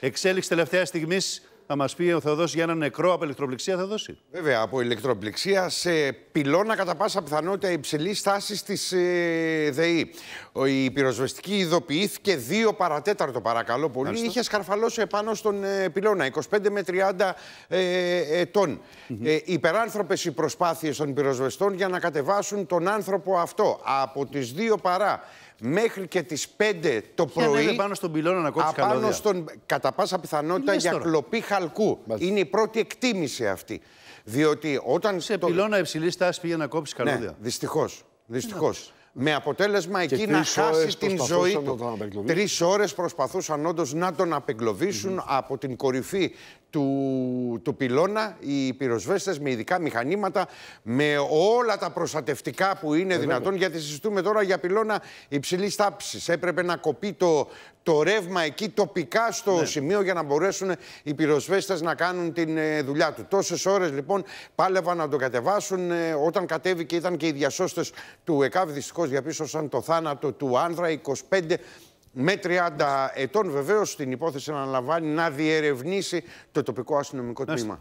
Εξέλιξη τελευταία στιγμής θα μας πει ο Θεοδό για ένα νεκρό από ηλεκτροπληξία θα δώσει. Βέβαια, από ηλεκτροπληξία σε πυλώνα κατά πάσα πιθανότητα υψηλή τάση της ε, ΔΕΗ. Η πυροσβεστική ειδοποιήθηκε δύο παρατέταρτο, παρακαλώ πολύ. Ευχαριστώ. Είχε σκαρφαλώσει επάνω στον ε, πυλώνα, 25 με 30 ε, ετών. Mm ε, Υπεράνθρωπες οι προσπάθειες των πυροσβεστών για να κατεβάσουν τον άνθρωπο αυτό από τις δύο παρά μέχρι και τις 5 το πρωί. Είναι πάνω στον πυλώνα να κόψει καλώδια. Στον, κατά πάσα πιθανότητα για κλοπή χαλκού. Είναι η πρώτη εκτίμηση αυτή. Διότι όταν. Σε το... πυλώνα υψηλής πήγε να κόψει ναι, καλώδια. Ναι, Δυστυχώ. Με αποτέλεσμα εκεί να χάσει την ζωή του. Τρεις ώρες προσπαθούσαν όντως να τον απεγκλωβισουν από την κορυφή του, του πυλώνα οι πυροσβέστες με ειδικά μηχανήματα, με όλα τα προστατευτικά που είναι δυνατόν, γιατί συζητούμε τώρα για πυλώνα υψηλής τάψης. Έπρεπε να κοπεί το, το ρεύμα εκεί τοπικά στο ναι. σημείο για να μπορέσουν οι πυροσβέστες να κάνουν την ε, δουλειά του. Τόσες ώρες λοιπόν πάλευαν να το κατεβάσουν. Ε, όταν κατέβηκε ήταν και οι διασώστες του ΕΚΑΒ δυστυχώς διαπίστωσαν το θάνατο του άνδρα 25 με 30 ετών βεβαίως την υπόθεση να αναλαμβάνει να διερευνήσει το τοπικό αστυνομικό τμήμα.